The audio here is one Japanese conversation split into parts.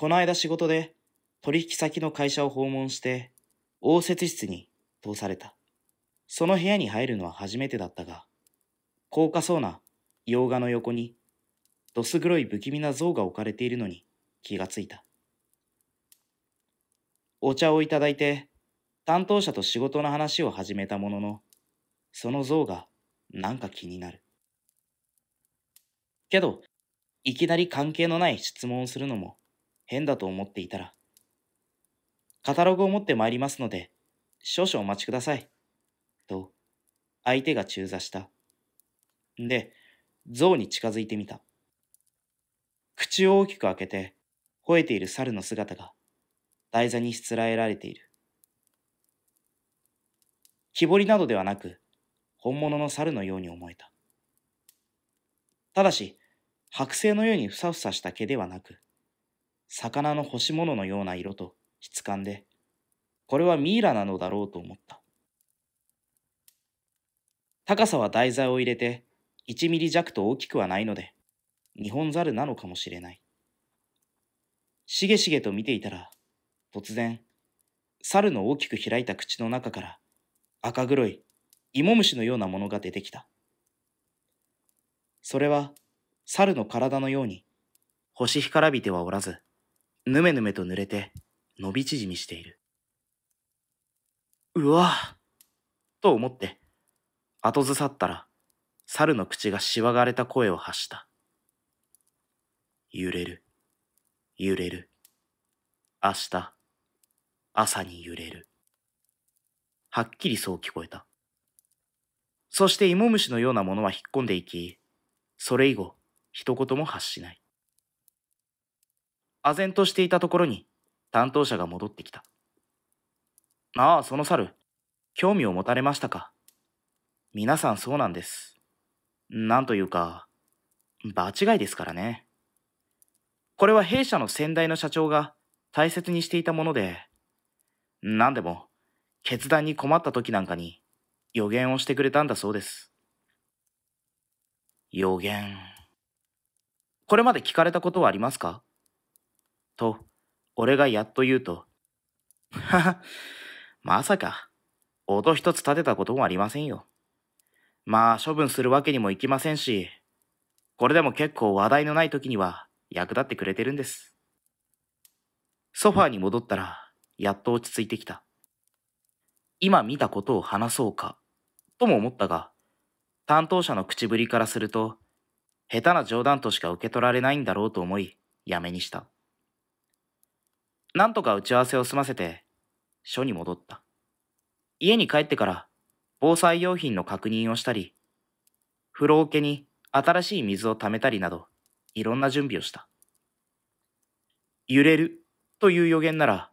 この間仕事で取引先の会社を訪問して応接室に通された。その部屋に入るのは初めてだったが、高価そうな洋画の横にどす黒い不気味な像が置かれているのに気がついた。お茶をいただいて担当者と仕事の話を始めたものの、その像がなんか気になる。けど、いきなり関係のない質問をするのも変だと思っていたら、カタログを持って参りますので、少々お待ちください。と、相手が中座した。で、象に近づいてみた。口を大きく開けて、吠えている猿の姿が、台座にしつらえられている。木彫りなどではなく、本物の猿のように思えた。ただし、剥製のようにふさふさした毛ではなく、魚の干し物のような色と質感で、これはミイラなのだろうと思った。高さは台座を入れて1ミリ弱と大きくはないので、ニホンザルなのかもしれない。しげしげと見ていたら、突然、猿の大きく開いた口の中から赤黒い芋虫のようなものが出てきた。それは猿の体のように、星干からびてはおらず、ぬめぬめと濡れて伸び縮みしている。うわと思って後ずさったら猿の口がしわがれた声を発した。揺れる、揺れる。明日、朝に揺れる。はっきりそう聞こえた。そして芋虫のようなものは引っ込んでいき、それ以後、一言も発しない。唖然としていたところに担当者が戻ってきた。ああ、その猿、興味を持たれましたか。皆さんそうなんです。なんというか、場違いですからね。これは弊社の先代の社長が大切にしていたもので、何でも決断に困った時なんかに予言をしてくれたんだそうです。予言。これまで聞かれたことはありますかと、俺がやっと言うと、はは、まさか、音一つ立てたこともありませんよ。まあ、処分するわけにもいきませんし、これでも結構話題のない時には役立ってくれてるんです。ソファーに戻ったら、やっと落ち着いてきた。今見たことを話そうか、とも思ったが、担当者の口ぶりからすると、下手な冗談としか受け取られないんだろうと思い、やめにした。なんとか打ち合わせを済ませて、署に戻った。家に帰ってから、防災用品の確認をしたり、風呂桶に新しい水を溜めたりなど、いろんな準備をした。揺れるという予言なら、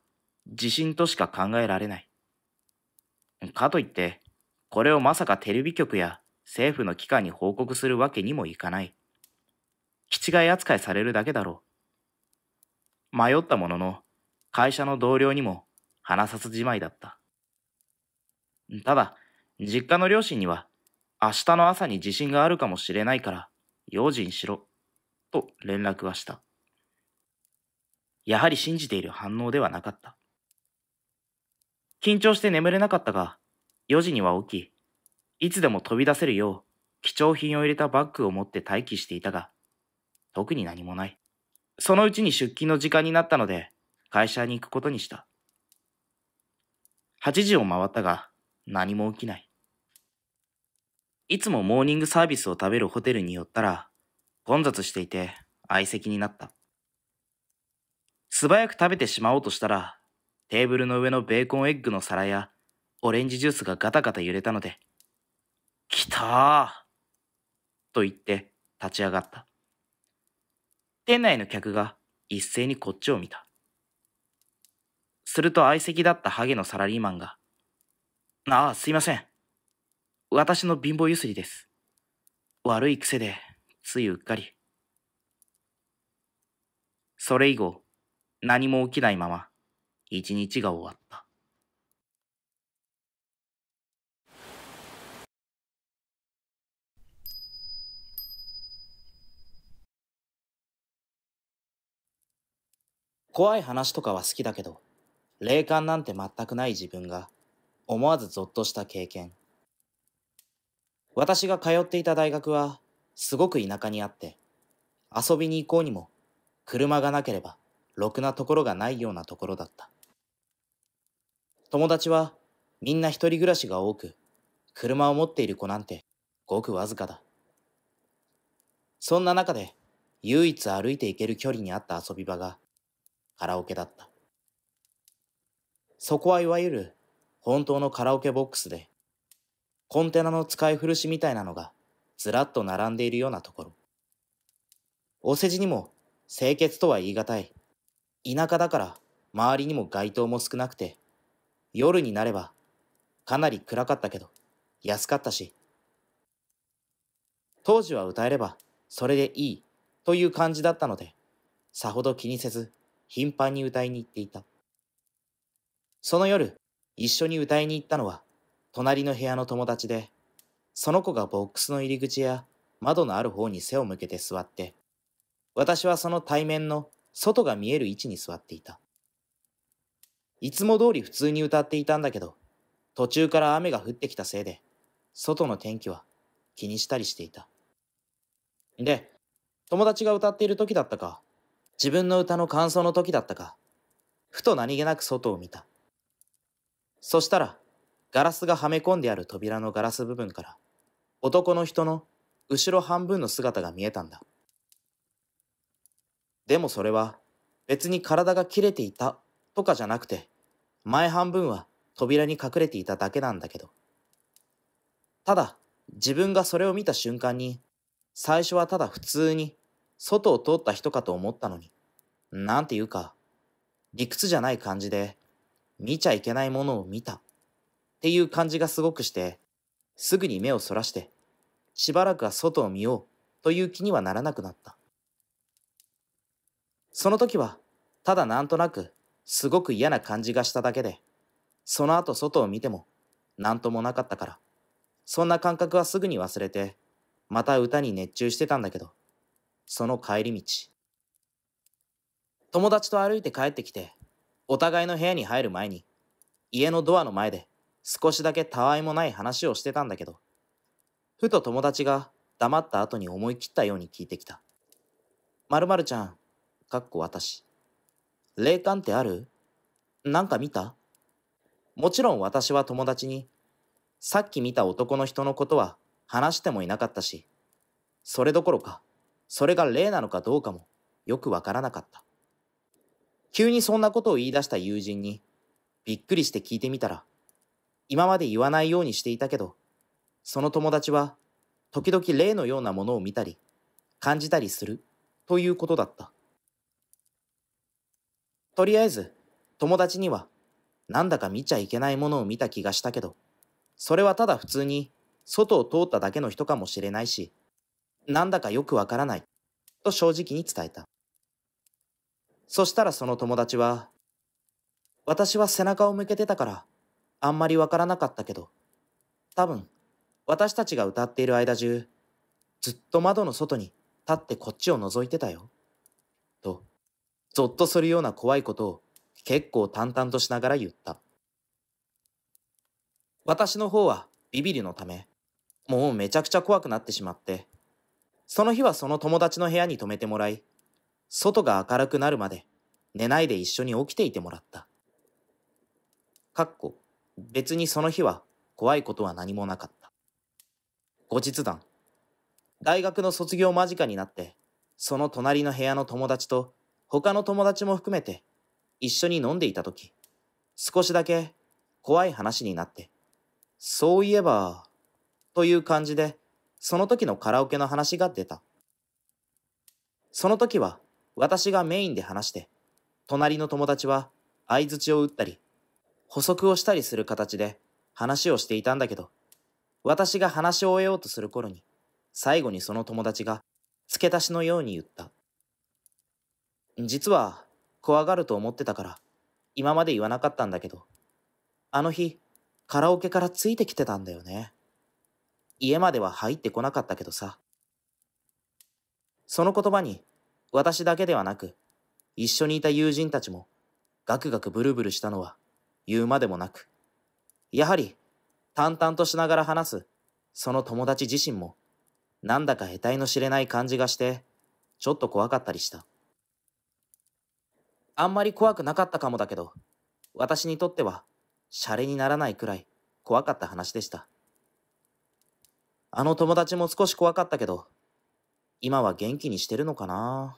地震としか考えられない。かといって、これをまさかテレビ局や政府の機関に報告するわけにもいかない。気違い扱いされるだけだろう。迷ったものの、会社の同僚にも話さずじまいだった。ただ、実家の両親には、明日の朝に地震があるかもしれないから、用心しろ、と連絡はした。やはり信じている反応ではなかった。緊張して眠れなかったが、4時には起き、いつでも飛び出せるよう、貴重品を入れたバッグを持って待機していたが、特に何もない。そのうちに出勤の時間になったので、会社に行くことにした。8時を回ったが何も起きない。いつもモーニングサービスを食べるホテルに寄ったら混雑していて相席になった。素早く食べてしまおうとしたらテーブルの上のベーコンエッグの皿やオレンジジュースがガタガタ揺れたので、来たーと言って立ち上がった。店内の客が一斉にこっちを見た。すると相席だったハゲのサラリーマンが、ああ、すいません。私の貧乏ゆすりです。悪い癖で、ついうっかり。それ以後、何も起きないまま、一日が終わった。怖い話とかは好きだけど、霊感なんて全くない自分が思わずゾッとした経験私が通っていた大学はすごく田舎にあって遊びに行こうにも車がなければろくなところがないようなところだった友達はみんな一人暮らしが多く車を持っている子なんてごくわずかだそんな中で唯一歩いて行ける距離にあった遊び場がカラオケだったそこはいわゆる本当のカラオケボックスで、コンテナの使い古しみたいなのがずらっと並んでいるようなところ。お世辞にも清潔とは言い難い。田舎だから周りにも街灯も少なくて、夜になればかなり暗かったけど安かったし、当時は歌えればそれでいいという感じだったので、さほど気にせず頻繁に歌いに行っていた。その夜、一緒に歌いに行ったのは、隣の部屋の友達で、その子がボックスの入り口や窓のある方に背を向けて座って、私はその対面の外が見える位置に座っていた。いつも通り普通に歌っていたんだけど、途中から雨が降ってきたせいで、外の天気は気にしたりしていた。で、友達が歌っている時だったか、自分の歌の感想の時だったか、ふと何気なく外を見た。そしたら、ガラスがはめ込んである扉のガラス部分から、男の人の後ろ半分の姿が見えたんだ。でもそれは、別に体が切れていたとかじゃなくて、前半分は扉に隠れていただけなんだけど。ただ、自分がそれを見た瞬間に、最初はただ普通に、外を通った人かと思ったのに、なんていうか、理屈じゃない感じで、見ちゃいけないものを見たっていう感じがすごくして、すぐに目をそらして、しばらくは外を見ようという気にはならなくなった。その時は、ただなんとなく、すごく嫌な感じがしただけで、その後外を見ても、なんともなかったから、そんな感覚はすぐに忘れて、また歌に熱中してたんだけど、その帰り道。友達と歩いて帰ってきて、お互いの部屋に入る前に、家のドアの前で少しだけたわいもない話をしてたんだけど、ふと友達が黙った後に思い切ったように聞いてきた。まるちゃん、かっこ私。霊感ってあるなんか見たもちろん私は友達に、さっき見た男の人のことは話してもいなかったし、それどころか、それが霊なのかどうかもよくわからなかった。急にそんなことを言い出した友人に、びっくりして聞いてみたら、今まで言わないようにしていたけど、その友達は、時々例のようなものを見たり、感じたりする、ということだった。とりあえず、友達には、なんだか見ちゃいけないものを見た気がしたけど、それはただ普通に、外を通っただけの人かもしれないし、なんだかよくわからない、と正直に伝えた。そしたらその友達は、私は背中を向けてたから、あんまりわからなかったけど、多分、私たちが歌っている間中、ずっと窓の外に立ってこっちを覗いてたよ。と、ぞっとするような怖いことを結構淡々としながら言った。私の方はビビリのため、もうめちゃくちゃ怖くなってしまって、その日はその友達の部屋に泊めてもらい、外が明るくなるまで寝ないで一緒に起きていてもらった。かっこ、別にその日は怖いことは何もなかった。後日談、大学の卒業間近になって、その隣の部屋の友達と他の友達も含めて一緒に飲んでいた時、少しだけ怖い話になって、そういえば、という感じで、その時のカラオケの話が出た。その時は私がメインで話して、隣の友達は相槌を打ったり、補足をしたりする形で話をしていたんだけど、私が話を終えようとする頃に、最後にその友達が付け足しのように言った。実は怖がると思ってたから、今まで言わなかったんだけど、あの日、カラオケからついてきてたんだよね。家までは入ってこなかったけどさ。その言葉に私だけではなく、一緒にいた友人たちも、ガクガクブルブルしたのは、言うまでもなく、やはり、淡々としながら話す、その友達自身も、なんだか得体の知れない感じがして、ちょっと怖かったりした。あんまり怖くなかったかもだけど、私にとっては、シャレにならないくらい怖かった話でした。あの友達も少し怖かったけど、今は元気にしてるのかな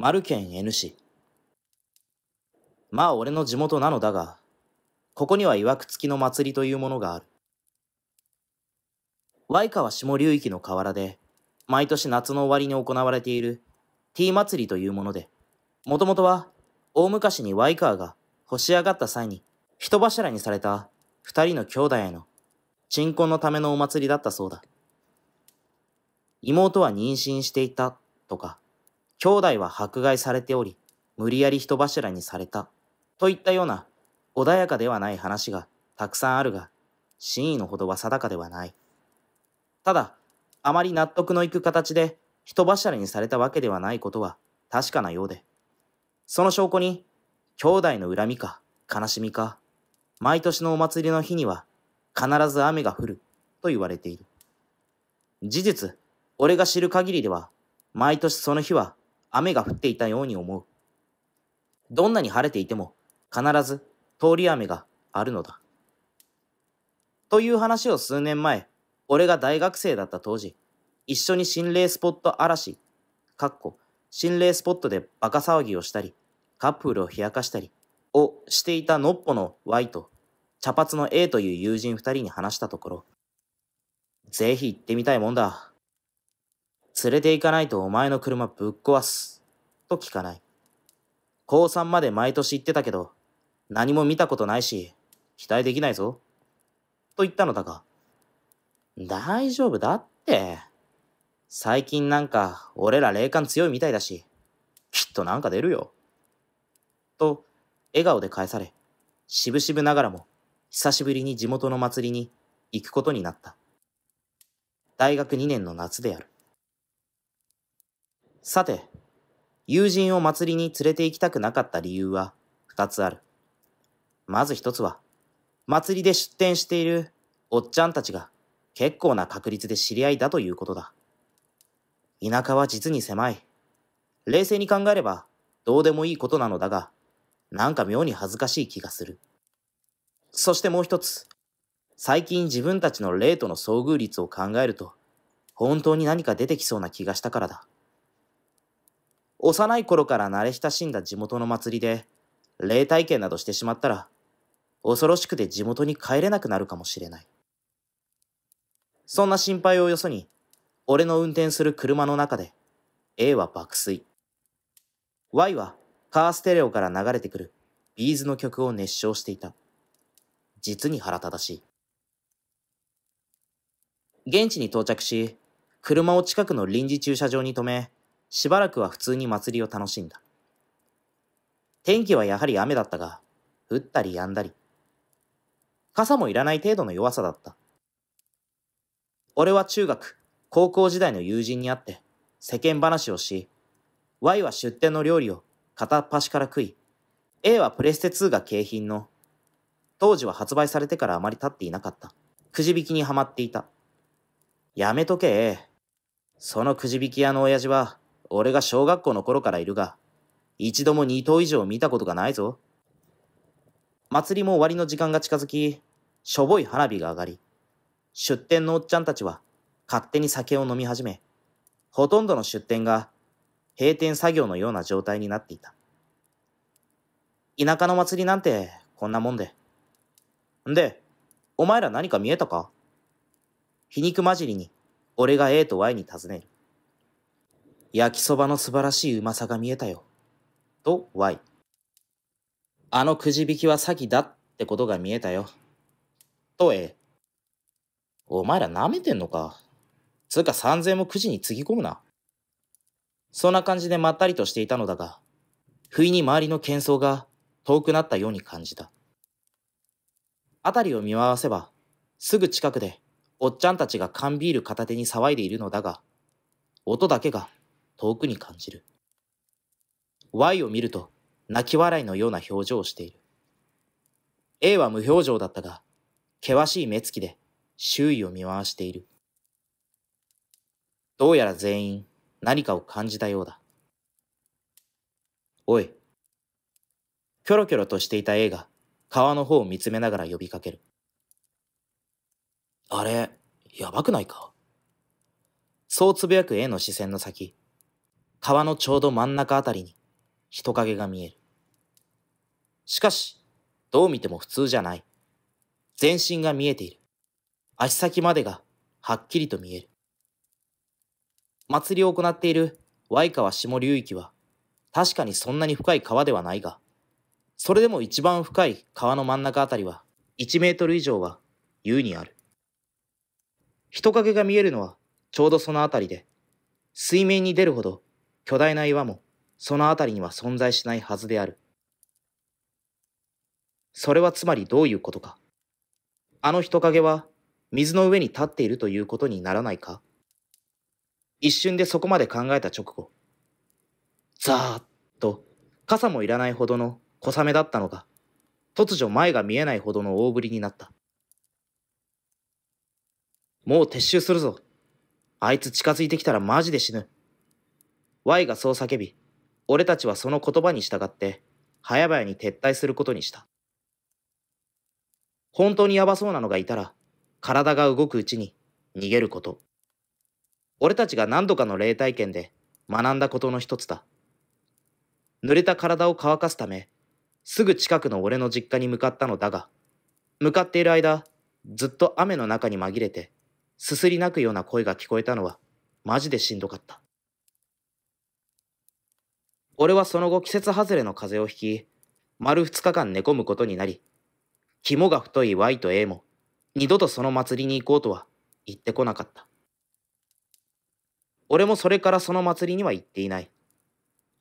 丸県 N 市。まあ俺の地元なのだが、ここには曰く付きの祭りというものがある。Y 川下流域の河原で、毎年夏の終わりに行われている T 祭りというもので、もともとは大昔にワイカーが干し上がった際に人柱にされた二人の兄弟への鎮魂のためのお祭りだったそうだ。妹は妊娠していたとか、兄弟は迫害されており、無理やり人柱にされた。といったような、穏やかではない話がたくさんあるが、真意のほどは定かではない。ただ、あまり納得のいく形で人柱にされたわけではないことは確かなようで、その証拠に、兄弟の恨みか悲しみか、毎年のお祭りの日には必ず雨が降ると言われている。事実、俺が知る限りでは、毎年その日は雨が降っていたように思う。どんなに晴れていても必ず通り雨があるのだ。という話を数年前、俺が大学生だった当時、一緒に心霊スポット嵐、かっこ心霊スポットでバカ騒ぎをしたり、カップルを冷やかしたりをしていたのっぽの Y と茶髪の A という友人2人に話したところ、ぜひ行ってみたいもんだ。連れて行かないとお前の車ぶっ壊す。と聞かない。高3まで毎年行ってたけど、何も見たことないし、期待できないぞ。と言ったのだが、大丈夫だって。最近なんか、俺ら霊感強いみたいだし、きっとなんか出るよ。と、笑顔で返され、しぶしぶながらも、久しぶりに地元の祭りに行くことになった。大学2年の夏である。さて、友人を祭りに連れて行きたくなかった理由は2つある。まず1つは、祭りで出店しているおっちゃんたちが結構な確率で知り合いだということだ。田舎は実に狭い。冷静に考えればどうでもいいことなのだが、なんか妙に恥ずかしい気がする。そしてもう一つ、最近自分たちの霊との遭遇率を考えると、本当に何か出てきそうな気がしたからだ。幼い頃から慣れ親しんだ地元の祭りで、霊体験などしてしまったら、恐ろしくて地元に帰れなくなるかもしれない。そんな心配をよそに、俺の運転する車の中で、A は爆睡。Y はカーステレオから流れてくるビーズの曲を熱唱していた。実に腹立たしい。現地に到着し、車を近くの臨時駐車場に止め、しばらくは普通に祭りを楽しんだ。天気はやはり雨だったが、降ったり止んだり。傘もいらない程度の弱さだった。俺は中学、高校時代の友人に会って世間話をし、Y は出店の料理を片っ端から食い、A はプレステ2が景品の、当時は発売されてからあまり経っていなかった。くじ引きにはまっていた。やめとけ、A。そのくじ引き屋の親父は、俺が小学校の頃からいるが、一度も2頭以上見たことがないぞ。祭りも終わりの時間が近づき、しょぼい花火が上がり、出店のおっちゃんたちは勝手に酒を飲み始め、ほとんどの出店が閉店作業のような状態になっていた。田舎の祭りなんてこんなもんで。んで、お前ら何か見えたか皮肉交じりに俺が A と Y に尋ねる。焼きそばの素晴らしいうまさが見えたよ。と Y。あのくじ引きは詐欺だってことが見えたよ。と A。お前ら舐めてんのか。つうか3000もくじにつぎ込むな。そんな感じでまったりとしていたのだが、不意に周りの喧騒が遠くなったように感じた。辺りを見回せば、すぐ近くでおっちゃんたちが缶ビール片手に騒いでいるのだが、音だけが遠くに感じる。Y を見ると泣き笑いのような表情をしている。A は無表情だったが、険しい目つきで周囲を見回している。どうやら全員何かを感じたようだ。おい。キョロキョロとしていた A が川の方を見つめながら呼びかける。あれ、やばくないかそうつぶやく A の視線の先、川のちょうど真ん中あたりに人影が見える。しかし、どう見ても普通じゃない。全身が見えている。足先までがはっきりと見える。祭りを行っている Y 川下流域は確かにそんなに深い川ではないが、それでも一番深い川の真ん中あたりは1メートル以上は優にある。人影が見えるのはちょうどそのあたりで、水面に出るほど巨大な岩もその辺りには存在しないはずである。それはつまりどういうことか。あの人影は水の上に立っているということにならないか。一瞬でそこまで考えた直後、ザーッと傘もいらないほどの小雨だったのが、突如前が見えないほどの大ぶりになった。もう撤収するぞ。あいつ近づいてきたらマジで死ぬ。Y がそう叫び、俺たちはその言葉に従って、早々に撤退することにした。本当にヤバそうなのがいたら、体が動くうちに逃げること。俺たちが何度かの霊体験で学んだことの一つだ。濡れた体を乾かすため、すぐ近くの俺の実家に向かったのだが、向かっている間、ずっと雨の中に紛れて、すすり泣くような声が聞こえたのは、マジでしんどかった。俺はその後季節外れの風邪をひき、丸2日間寝込むことになり、肝が太い Y と A も、二度とその祭りに行こうとは言ってこなかった。俺もそれからその祭りには行っていない。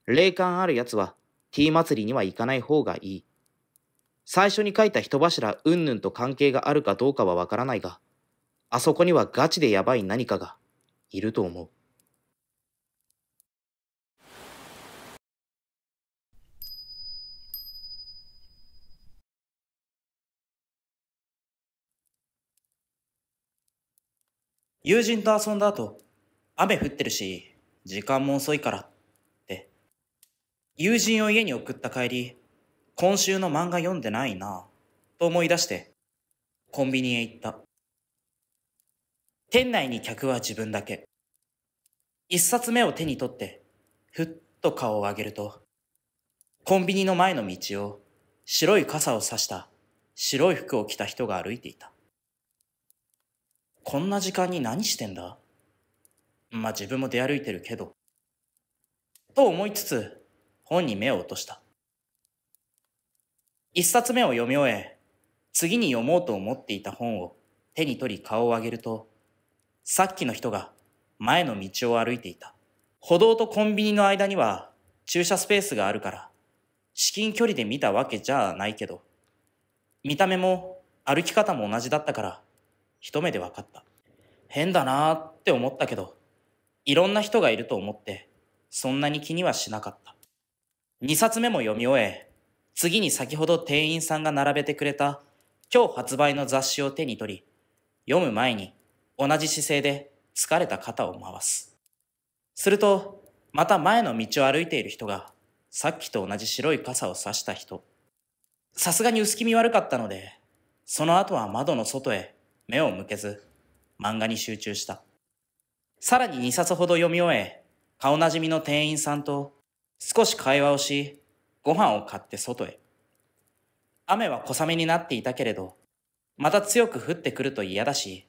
霊感ある奴は T 祭りには行かない方がいい。最初に書いた人柱うんぬんと関係があるかどうかはわからないが、あそこにはガチでやばい何かがいると思う。友人と遊んだ後、雨降ってるし、時間も遅いからって。友人を家に送った帰り、今週の漫画読んでないなと思い出して、コンビニへ行った。店内に客は自分だけ。一冊目を手に取って、ふっと顔を上げると、コンビニの前の道を白い傘を差した白い服を着た人が歩いていた。こんな時間に何してんだまあ自分も出歩いてるけど。と思いつつ、本に目を落とした。一冊目を読み終え、次に読もうと思っていた本を手に取り顔を上げると、さっきの人が前の道を歩いていた。歩道とコンビニの間には駐車スペースがあるから、至近距離で見たわけじゃないけど、見た目も歩き方も同じだったから、一目で分かった。変だなーって思ったけど、いろんな人がいると思って、そんなに気にはしなかった。2冊目も読み終え、次に先ほど店員さんが並べてくれた今日発売の雑誌を手に取り、読む前に同じ姿勢で疲れた肩を回す。すると、また前の道を歩いている人が、さっきと同じ白い傘を差した人。さすがに薄気味悪かったので、その後は窓の外へ目を向けず、漫画に集中した。さらに2冊ほど読み終え、顔なじみの店員さんと少し会話をし、ご飯を買って外へ。雨は小雨になっていたけれど、また強く降ってくると嫌だし、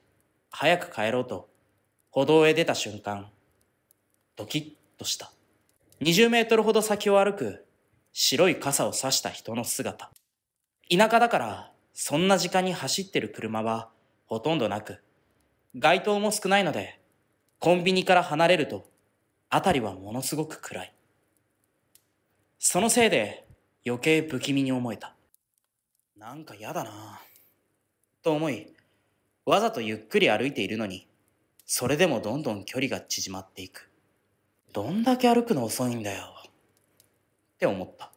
早く帰ろうと、歩道へ出た瞬間、ドキッとした。20メートルほど先を歩く、白い傘を差した人の姿。田舎だから、そんな時間に走ってる車は、ほとんどなく、街灯も少ないので、コンビニから離れると、辺りはものすごく暗い。そのせいで余計不気味に思えた。なんか嫌だなと思い、わざとゆっくり歩いているのに、それでもどんどん距離が縮まっていく。どんだけ歩くの遅いんだよ。って思った。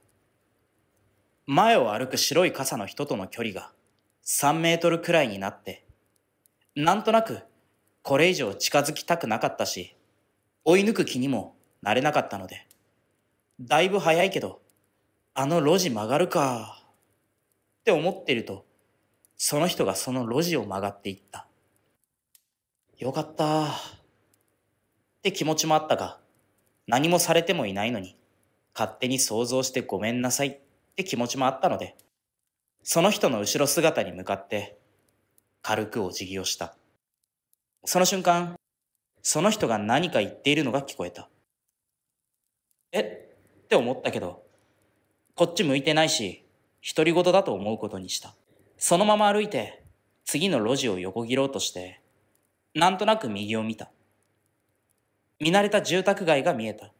前を歩く白い傘の人との距離が3メートルくらいになって、なんとなくこれ以上近づきたくなかったし、追い抜く気にもなれなかったので、だいぶ早いけど、あの路地曲がるか、って思ってると、その人がその路地を曲がっていった。よかった、って気持ちもあったが、何もされてもいないのに、勝手に想像してごめんなさいって気持ちもあったので、その人の後ろ姿に向かって、軽くお辞儀をした。その瞬間、その人が何か言っているのが聞こえた。えって思ったけど、こっち向いてないし、独り言だと思うことにした。そのまま歩いて、次の路地を横切ろうとして、なんとなく右を見た。見慣れた住宅街が見えた。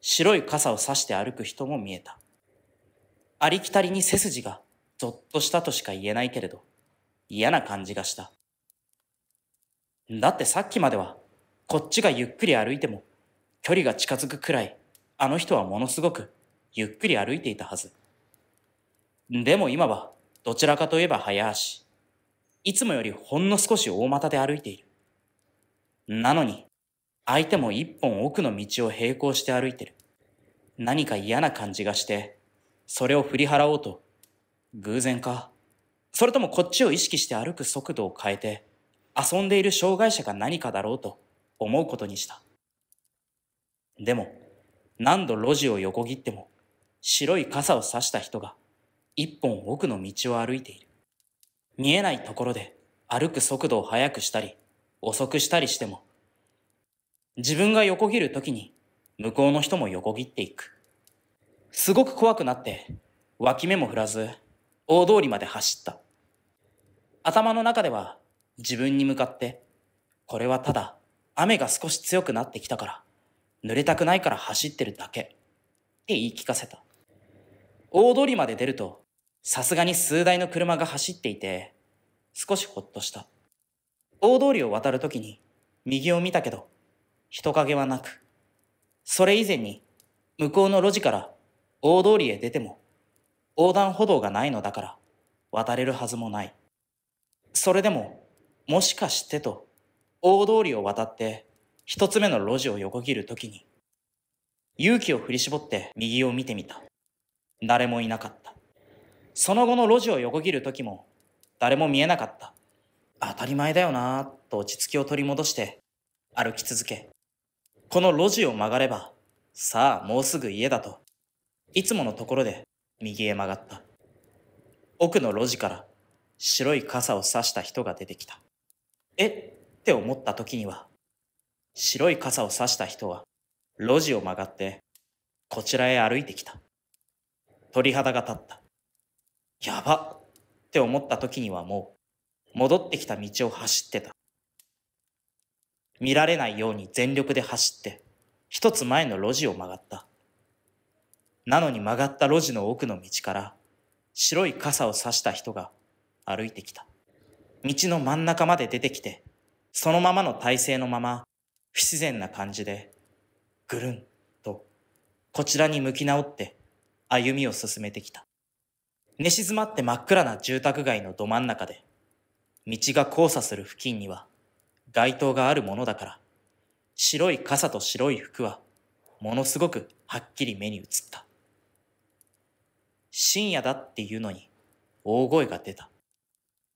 白い傘を差して歩く人も見えた。ありきたりに背筋がぞっとしたとしか言えないけれど。嫌な感じがした。だってさっきまでは、こっちがゆっくり歩いても、距離が近づくくらい、あの人はものすごく、ゆっくり歩いていたはず。でも今は、どちらかといえば早足。いつもよりほんの少し大股で歩いている。なのに、相手も一本奥の道を並行して歩いてる。何か嫌な感じがして、それを振り払おうと、偶然か、それともこっちを意識して歩く速度を変えて、遊んでいる障害者が何かだろうと思うことにした。でも、何度路地を横切っても、白い傘を差した人が、一本奥の道を歩いている。見えないところで歩く速度を速くしたり、遅くしたりしても、自分が横切るときに、向こうの人も横切っていく。すごく怖くなって、脇目も振らず、大通りまで走った。頭の中では自分に向かって、これはただ雨が少し強くなってきたから、濡れたくないから走ってるだけ、って言い聞かせた。大通りまで出ると、さすがに数台の車が走っていて、少しほっとした。大通りを渡るときに、右を見たけど、人影はなく、それ以前に、向こうの路地から大通りへ出ても、横断歩道がないのだから、渡れるはずもない。それでも、もしかしてと、大通りを渡って、一つ目の路地を横切るときに、勇気を振り絞って右を見てみた。誰もいなかった。その後の路地を横切る時も、誰も見えなかった。当たり前だよなぁ、と落ち着きを取り戻して、歩き続け。この路地を曲がれば、さあもうすぐ家だと、いつものところで右へ曲がった。奥の路地から白い傘を差した人が出てきた。えって思った時には、白い傘を差した人は、路地を曲がって、こちらへ歩いてきた。鳥肌が立った。やばって思った時にはもう、戻ってきた道を走ってた。見られないように全力で走って、一つ前の路地を曲がった。なのに曲がった路地の奥の道から、白い傘を差した人が歩いてきた。道の真ん中まで出てきて、そのままの体勢のまま、不自然な感じで、ぐるんと、こちらに向き直って歩みを進めてきた。寝静まって真っ暗な住宅街のど真ん中で、道が交差する付近には、街灯があるものだから、白い傘と白い服は、ものすごくはっきり目に映った。深夜だっていうのに、大声が出た。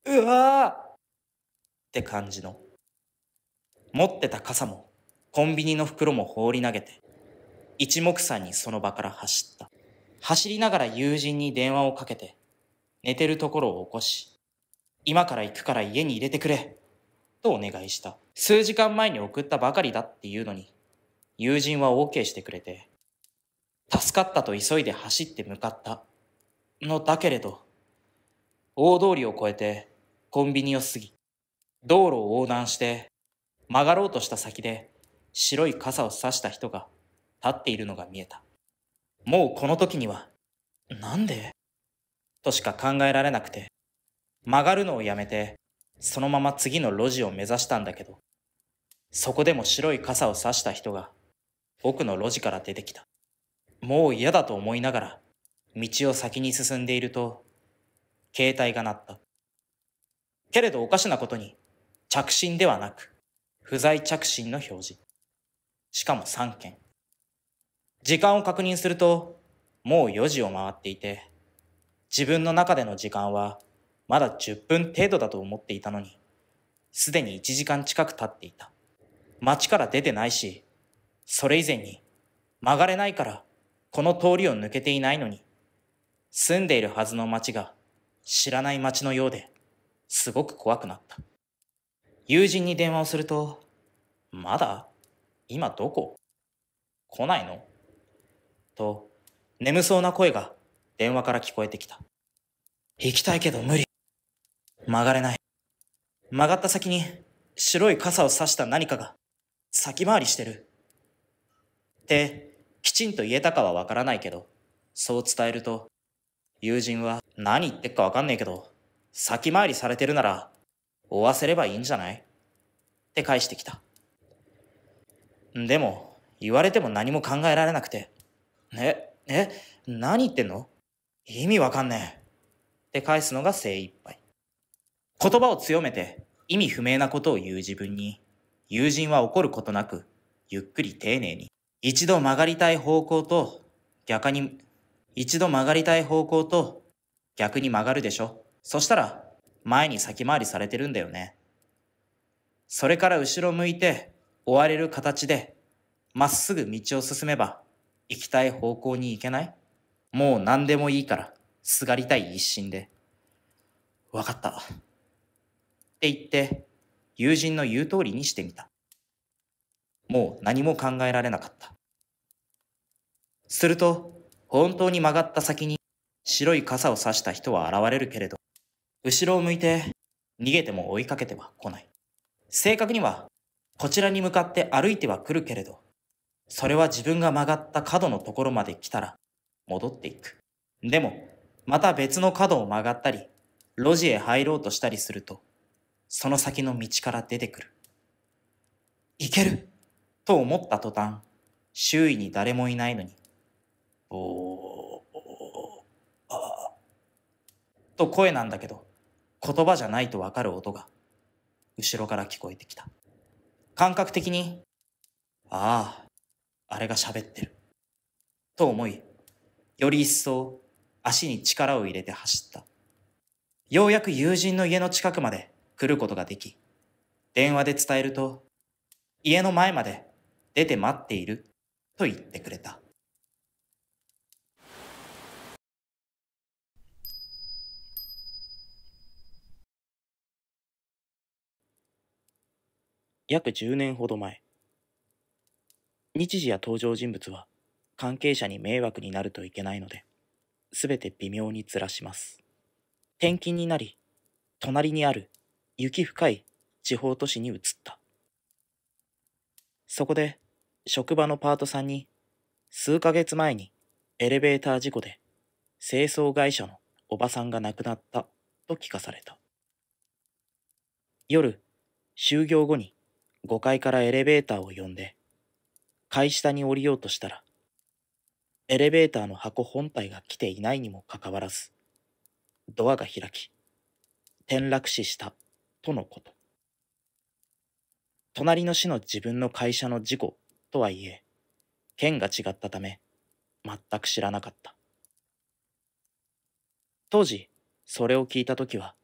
うわーって感じの。持ってた傘も、コンビニの袋も放り投げて、一目散にその場から走った。走りながら友人に電話をかけて、寝てるところを起こし、今から行くから家に入れてくれ、とお願いした。数時間前に送ったばかりだっていうのに、友人は OK してくれて、助かったと急いで走って向かった。のだけれど、大通りを越えて、コンビニを過ぎ、道路を横断して曲がろうとした先で白い傘を差した人が立っているのが見えた。もうこの時には、なんでとしか考えられなくて、曲がるのをやめて、そのまま次の路地を目指したんだけど、そこでも白い傘を差した人が奥の路地から出てきた。もう嫌だと思いながら道を先に進んでいると、携帯が鳴った。けれどおかしなことに、着信ではなく、不在着信の表示。しかも3件。時間を確認すると、もう4時を回っていて、自分の中での時間は、まだ10分程度だと思っていたのに、すでに1時間近く経っていた。街から出てないし、それ以前に、曲がれないから、この通りを抜けていないのに、住んでいるはずの街が、知らない街のようで、すごく怖くなった。友人に電話をすると、まだ今どこ来ないのと、眠そうな声が電話から聞こえてきた。行きたいけど無理。曲がれない。曲がった先に白い傘を差した何かが先回りしてる。ってきちんと言えたかはわからないけど、そう伝えると、友人は何言ってっかわかんねえけど、先回りされてるなら、追わせればいいんじゃないって返してきた。でも、言われても何も考えられなくて、え、え、何言ってんの意味わかんねえ。って返すのが精一杯。言葉を強めて意味不明なことを言う自分に、友人は怒ることなく、ゆっくり丁寧に、一度曲がりたい方向と、逆に、一度曲がりたい方向と、逆に曲がるでしょそしたら、前に先回りされてるんだよね。それから後ろ向いて、追われる形で、まっすぐ道を進めば、行きたい方向に行けないもう何でもいいから、すがりたい一心で。わかった。って言って、友人の言う通りにしてみた。もう何も考えられなかった。すると、本当に曲がった先に白い傘を差した人は現れるけれど、後ろを向いて逃げても追いかけては来ない。正確には、こちらに向かって歩いては来るけれど、それは自分が曲がった角のところまで来たら戻っていく。でも、また別の角を曲がったり、路地へ入ろうとしたりすると、その先の道から出てくる。行けると思った途端、周囲に誰もいないのに、おおーあーと声なんだけど、言葉じゃないとわかる音が、後ろから聞こえてきた。感覚的に、ああ、あれが喋ってる。と思い、より一層足に力を入れて走った。ようやく友人の家の近くまで来ることができ、電話で伝えると、家の前まで出て待っていると言ってくれた。約10年ほど前、日時や登場人物は関係者に迷惑になるといけないので、全て微妙にずらします。転勤になり、隣にある雪深い地方都市に移った。そこで職場のパートさんに数ヶ月前にエレベーター事故で清掃会社のおばさんが亡くなったと聞かされた。夜、就業後に5階からエレベーターを呼んで、階下に降りようとしたら、エレベーターの箱本体が来ていないにもかかわらず、ドアが開き、転落死したとのこと。隣の市の自分の会社の事故とはいえ、県が違ったため、全く知らなかった。当時、それを聞いた時は、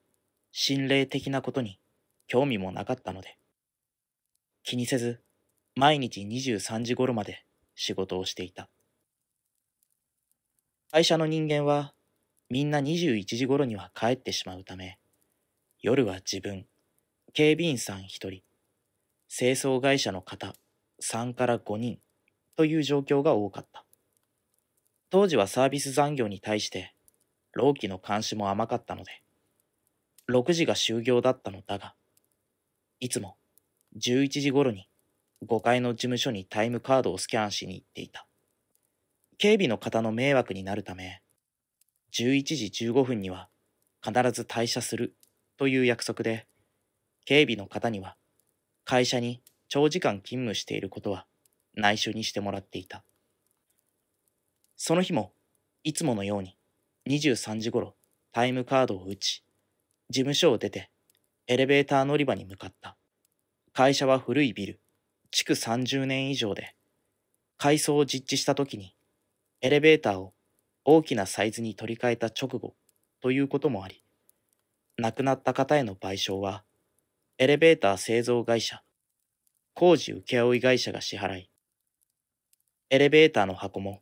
心霊的なことに興味もなかったので、気にせず、毎日23時頃まで仕事をしていた。会社の人間はみんな21時頃には帰ってしまうため、夜は自分、警備員さん一人、清掃会社の方3から5人という状況が多かった。当時はサービス残業に対して労基の監視も甘かったので、6時が終業だったのだが、いつも11時頃に5階の事務所にタイムカードをスキャンしに行っていた。警備の方の迷惑になるため、11時15分には必ず退社するという約束で、警備の方には会社に長時間勤務していることは内緒にしてもらっていた。その日もいつものように23時頃タイムカードを打ち、事務所を出てエレベーター乗り場に向かった。会社は古いビル、築30年以上で、改装を実地した時に、エレベーターを大きなサイズに取り替えた直後ということもあり、亡くなった方への賠償は、エレベーター製造会社、工事請負会社が支払い、エレベーターの箱も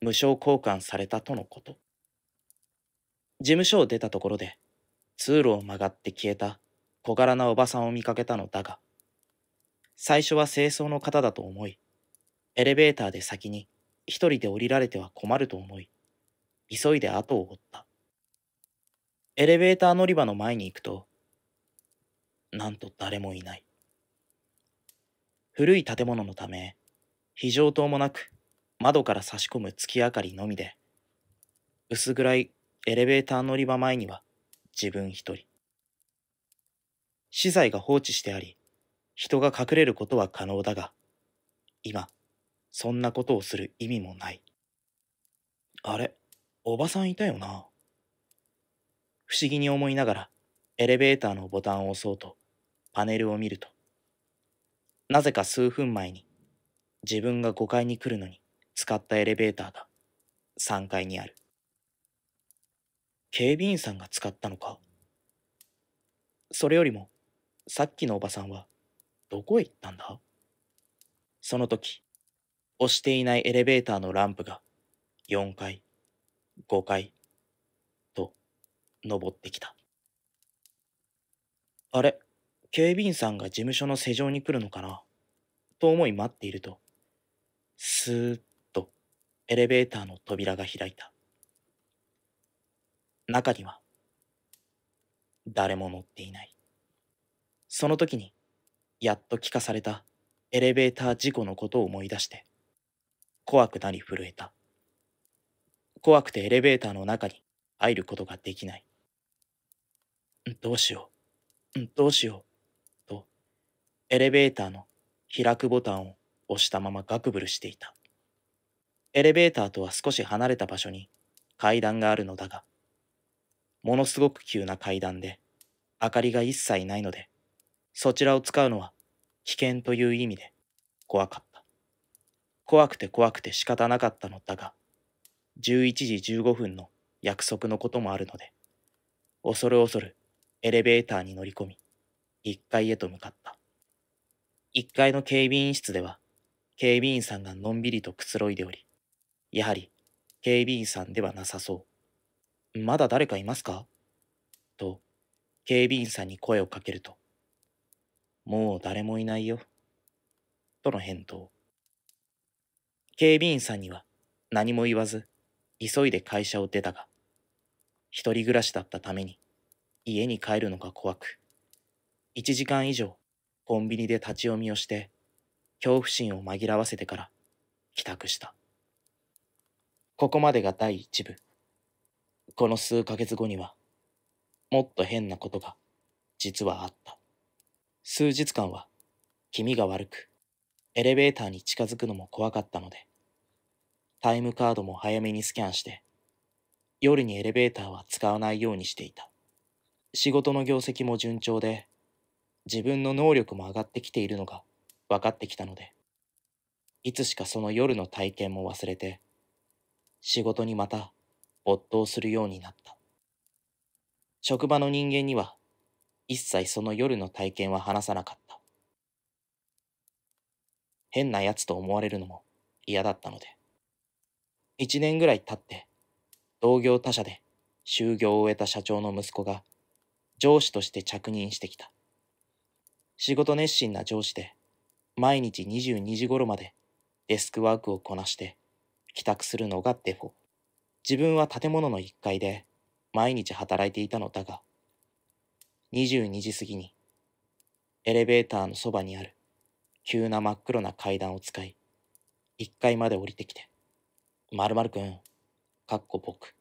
無償交換されたとのこと。事務所を出たところで、通路を曲がって消えた小柄なおばさんを見かけたのだが、最初は清掃の方だと思い、エレベーターで先に一人で降りられては困ると思い、急いで後を追った。エレベーター乗り場の前に行くと、なんと誰もいない。古い建物のため、非常灯もなく、窓から差し込む月明かりのみで、薄暗いエレベーター乗り場前には自分一人。資材が放置してあり、人が隠れることは可能だが、今、そんなことをする意味もない。あれ、おばさんいたよな。不思議に思いながら、エレベーターのボタンを押そうと、パネルを見ると、なぜか数分前に、自分が5階に来るのに使ったエレベーターが3階にある。警備員さんが使ったのかそれよりも、さっきのおばさんはどこへ行ったんだその時、押していないエレベーターのランプが4階、5階と登ってきた。あれ、警備員さんが事務所の施錠に来るのかなと思い待っていると、スーッとエレベーターの扉が開いた。中には誰も乗っていない。その時にやっと聞かされたエレベーター事故のことを思い出して怖くなり震えた怖くてエレベーターの中に入ることができないどうしようどうしようとエレベーターの開くボタンを押したままガクブルしていたエレベーターとは少し離れた場所に階段があるのだがものすごく急な階段で明かりが一切ないのでそちらを使うのは危険という意味で怖かった。怖くて怖くて仕方なかったのだが、11時15分の約束のこともあるので、恐る恐るエレベーターに乗り込み、1階へと向かった。1階の警備員室では、警備員さんがのんびりとくつろいでおり、やはり警備員さんではなさそう。まだ誰かいますかと、警備員さんに声をかけると、もう誰もいないよ。との返答。警備員さんには何も言わず、急いで会社を出たが、一人暮らしだったために家に帰るのが怖く、一時間以上コンビニで立ち読みをして、恐怖心を紛らわせてから帰宅した。ここまでが第一部。この数ヶ月後には、もっと変なことが実はあった。数日間は気味が悪く、エレベーターに近づくのも怖かったので、タイムカードも早めにスキャンして、夜にエレベーターは使わないようにしていた。仕事の業績も順調で、自分の能力も上がってきているのが分かってきたので、いつしかその夜の体験も忘れて、仕事にまた没頭するようになった。職場の人間には一切その夜の体験は話さなかった。変な奴と思われるのも嫌だったので。一年ぐらい経って、同業他社で就業を終えた社長の息子が上司として着任してきた。仕事熱心な上司で、毎日22時頃までデスクワークをこなして帰宅するのがデフォ。自分は建物の1階で毎日働いていたのだが、22時過ぎに、エレベーターのそばにある急な真っ黒な階段を使い、1階まで降りてきて、まるまるくん、かっこ僕、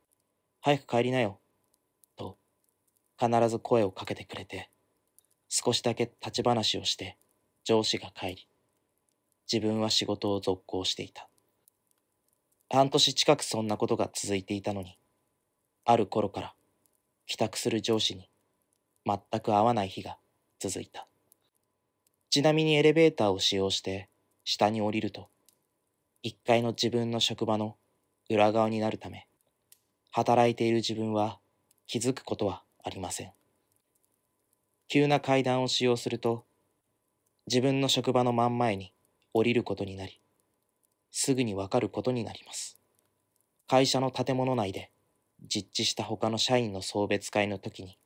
早く帰りなよ、と、必ず声をかけてくれて、少しだけ立ち話をして、上司が帰り、自分は仕事を続行していた。半年近くそんなことが続いていたのに、ある頃から帰宅する上司に全く合わない日が続いた。ちなみにエレベーターを使用して下に降りると、1階の自分の職場の裏側になるため、働いている自分は気づくことはありません。急な階段を使用すると、自分の職場の真ん前に降りることになり、すぐにわかることになります。会社の建物内で実地した他の社員の送別会の時に、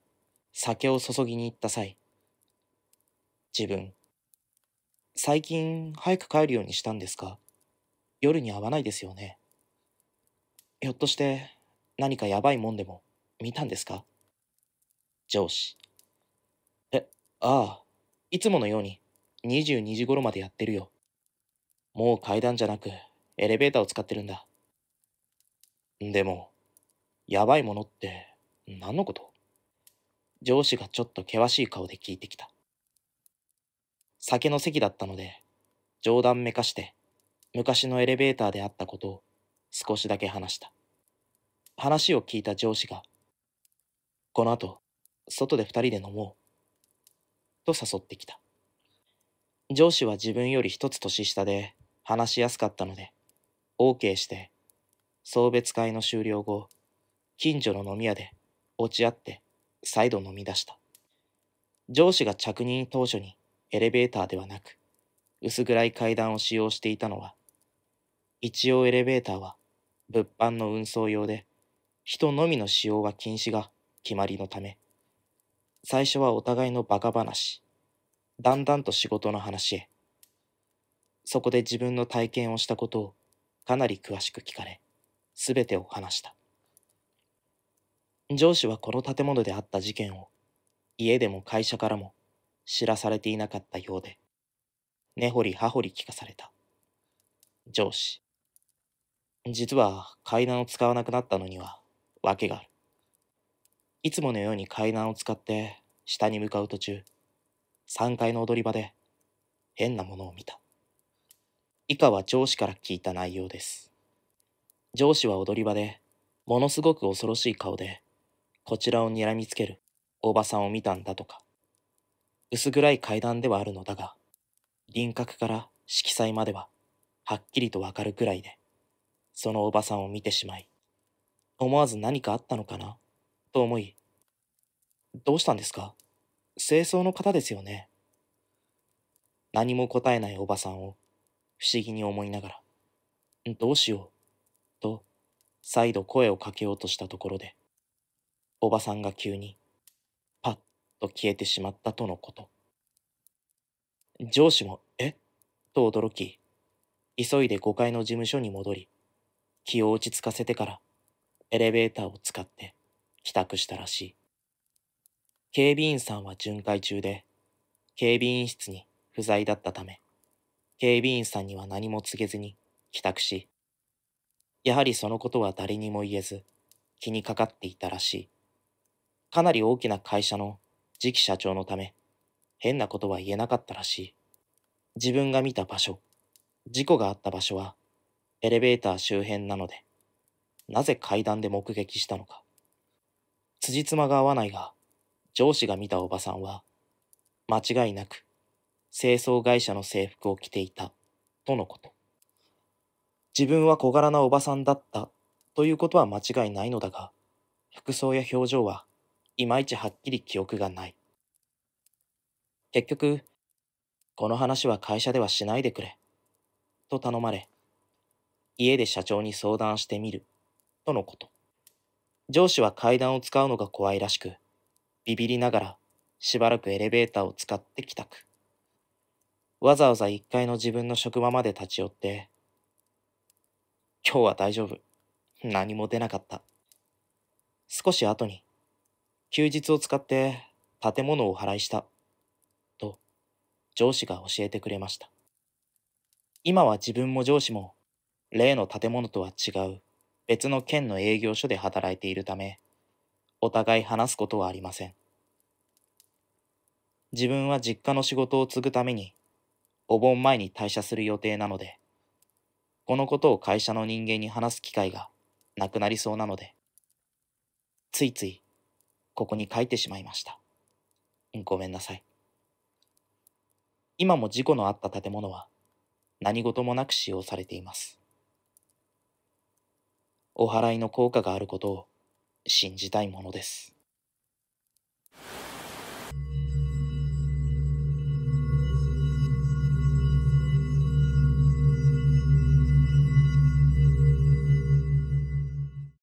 酒を注ぎに行った際、自分、最近早く帰るようにしたんですか夜に会わないですよね。ひょっとして何かやばいもんでも見たんですか上司。え、ああ、いつものように22時頃までやってるよ。もう階段じゃなくエレベーターを使ってるんだ。でも、やばいものって何のこと上司がちょっと険しい顔で聞いてきた。酒の席だったので、冗談めかして、昔のエレベーターであったことを少しだけ話した。話を聞いた上司が、この後、外で二人で飲もう、と誘ってきた。上司は自分より一つ年下で話しやすかったので、OK して、送別会の終了後、近所の飲み屋で落ち合って再度飲み出した。上司が着任当初にエレベーターではなく、薄暗い階段を使用していたのは、一応エレベーターは物販の運送用で、人のみの使用は禁止が決まりのため、最初はお互いのバカ話、だんだんと仕事の話へ。そこで自分の体験をしたことをかなり詳しく聞かれ、すべてを話した。上司はこの建物であった事件を家でも会社からも知らされていなかったようで根掘り葉掘り聞かされた上司実は階段を使わなくなったのには訳があるいつものように階段を使って下に向かう途中3階の踊り場で変なものを見た以下は上司から聞いた内容です上司は踊り場でものすごく恐ろしい顔でこちらを睨みつけるおばさんを見たんだとか。薄暗い階段ではあるのだが、輪郭から色彩までははっきりとわかるくらいで、そのおばさんを見てしまい、思わず何かあったのかなと思い、どうしたんですか清掃の方ですよね。何も答えないおばさんを不思議に思いながら、どうしようと再度声をかけようとしたところで、おばさんが急に、パッと消えてしまったとのこと。上司も、えと驚き、急いで5階の事務所に戻り、気を落ち着かせてから、エレベーターを使って帰宅したらしい。警備員さんは巡回中で、警備員室に不在だったため、警備員さんには何も告げずに帰宅し、やはりそのことは誰にも言えず気にかかっていたらしい。かなり大きな会社の次期社長のため、変なことは言えなかったらしい。自分が見た場所、事故があった場所は、エレベーター周辺なので、なぜ階段で目撃したのか。辻褄が合わないが、上司が見たおばさんは、間違いなく、清掃会社の制服を着ていた、とのこと。自分は小柄なおばさんだった、ということは間違いないのだが、服装や表情はいまいちはっきり記憶がない。結局、この話は会社ではしないでくれ、と頼まれ、家で社長に相談してみる、とのこと。上司は階段を使うのが怖いらしく、ビビりながらしばらくエレベーターを使って帰宅。わざわざ1階の自分の職場まで立ち寄って、今日は大丈夫。何も出なかった。少し後に、休日を使って建物を払いした。と、上司が教えてくれました。今は自分も上司も、例の建物とは違う別の県の営業所で働いているため、お互い話すことはありません。自分は実家の仕事を継ぐために、お盆前に退社する予定なので、このことを会社の人間に話す機会がなくなりそうなので、ついついここに書いてしまいました。ごめんなさい。今も事故のあった建物は何事もなく使用されています。お祓いの効果があることを信じたいものです。